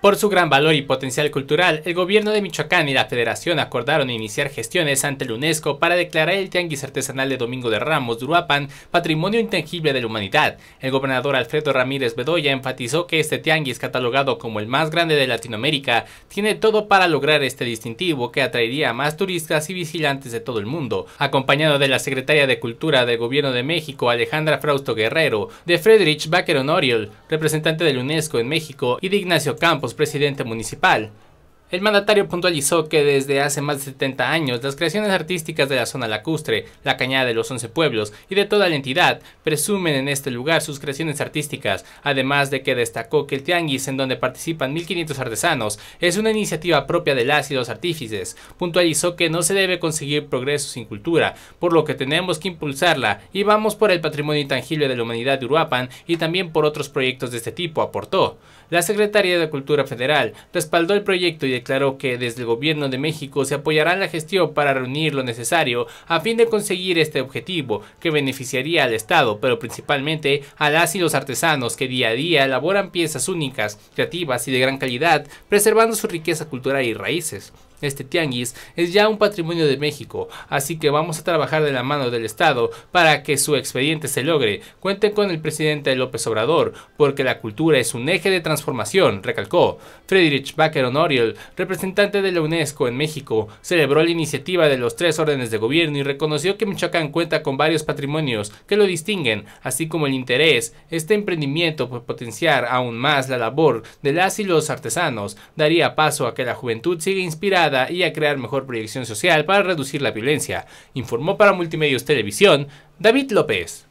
Por su gran valor y potencial cultural, el gobierno de Michoacán y la federación acordaron iniciar gestiones ante la UNESCO para declarar el tianguis artesanal de Domingo de Ramos, Duruapan, patrimonio intangible de la humanidad. El gobernador Alfredo Ramírez Bedoya enfatizó que este tianguis, catalogado como el más grande de Latinoamérica, tiene todo para lograr este distintivo que atraería a más turistas y vigilantes de todo el mundo. Acompañado de la secretaria de Cultura del gobierno de México, Alejandra Frausto Guerrero, de Friedrich Baquerón Oriol, representante del UNESCO en México, y de Ignacio Campos, presidente municipal. El mandatario puntualizó que desde hace más de 70 años las creaciones artísticas de la zona lacustre, la cañada de los 11 pueblos y de toda la entidad presumen en este lugar sus creaciones artísticas, además de que destacó que el Tianguis, en donde participan 1.500 artesanos, es una iniciativa propia de las y los artífices. Puntualizó que no se debe conseguir progreso sin cultura, por lo que tenemos que impulsarla y vamos por el patrimonio intangible de la humanidad de Uruapan y también por otros proyectos de este tipo, aportó. La Secretaría de Cultura Federal respaldó el proyecto y declaró que desde el gobierno de México se apoyará la gestión para reunir lo necesario a fin de conseguir este objetivo que beneficiaría al Estado, pero principalmente a las y los artesanos que día a día elaboran piezas únicas, creativas y de gran calidad, preservando su riqueza cultural y raíces. Este tianguis es ya un patrimonio de México, así que vamos a trabajar de la mano del Estado para que su expediente se logre. Cuenten con el presidente López Obrador, porque la cultura es un eje de transformación, recalcó. Friedrich Bacheron Oriol, representante de la UNESCO en México, celebró la iniciativa de los tres órdenes de gobierno y reconoció que Michoacán cuenta con varios patrimonios que lo distinguen, así como el interés, este emprendimiento por potenciar aún más la labor de las y los artesanos, daría paso a que la juventud siga inspirada y a crear mejor proyección social para reducir la violencia, informó para Multimedios Televisión David López.